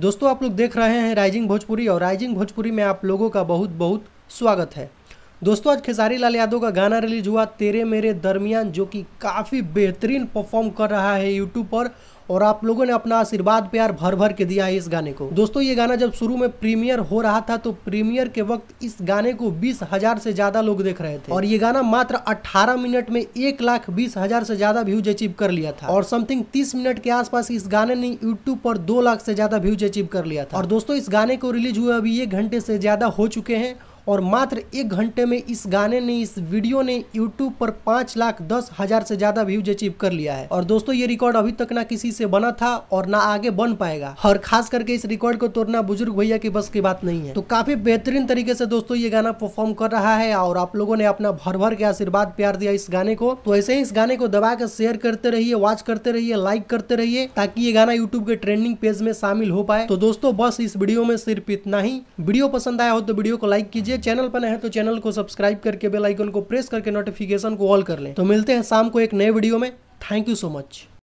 दोस्तों आप लोग देख रहे हैं राइजिंग भोजपुरी और राइजिंग भोजपुरी में आप लोगों का बहुत बहुत स्वागत है दोस्तों आज खेसारी लाल यादव का गाना रिलीज हुआ तेरे मेरे दरमियान जो कि काफ़ी बेहतरीन परफॉर्म कर रहा है यूट्यूब पर और आप लोगों ने अपना आशीर्वाद प्यार भर भर के दिया है इस गाने को दोस्तों ये गाना जब शुरू में प्रीमियर हो रहा था तो प्रीमियर के वक्त इस गाने को बीस हजार से ज्यादा लोग देख रहे थे और ये गाना मात्र 18 मिनट में एक लाख बीस हजार से ज्यादा व्यूज अचीव कर लिया था और समथिंग 30 मिनट के आसपास इस गाने ने यूट्यूब पर दो लाख से ज्यादा व्यूज अचीव कर लिया था और दोस्तों इस गाने को रिलीज हुए अभी एक घंटे से ज्यादा हो चुके हैं और मात्र एक घंटे में इस गाने ने इस वीडियो ने यूट्यूब पर पाँच लाख दस हजार से ज्यादा व्यूज अचीव कर लिया है और दोस्तों ये रिकॉर्ड अभी तक ना किसी से बना था और ना आगे बन पाएगा और खास करके इस रिकॉर्ड को तोड़ना बुजुर्ग भैया की बस की बात नहीं है तो काफी बेहतरीन तरीके से दोस्तों ये गाना परफॉर्म कर रहा है और आप लोगों ने अपना भर भर के आशीर्वाद प्यार दिया इस गाने को तो ऐसे ही इस गाने को दबा कर शेयर करते रहिए वॉच करते रहिए लाइक करते रहिए ताकि ये गाना यूट्यूब के ट्रेंडिंग पेज में शामिल हो पाए तो दोस्तों बस इस वीडियो में सिर्फ इतना ही वीडियो पसंद आया हो तो वीडियो को लाइक कीजिए लीजिए चैनल पर है तो चैनल को सब्सक्राइब करके बेल आइकन को प्रेस करके नोटिफिकेशन को ऑल कर लें तो मिलते हैं शाम को एक नए वीडियो में थैंक यू सो मच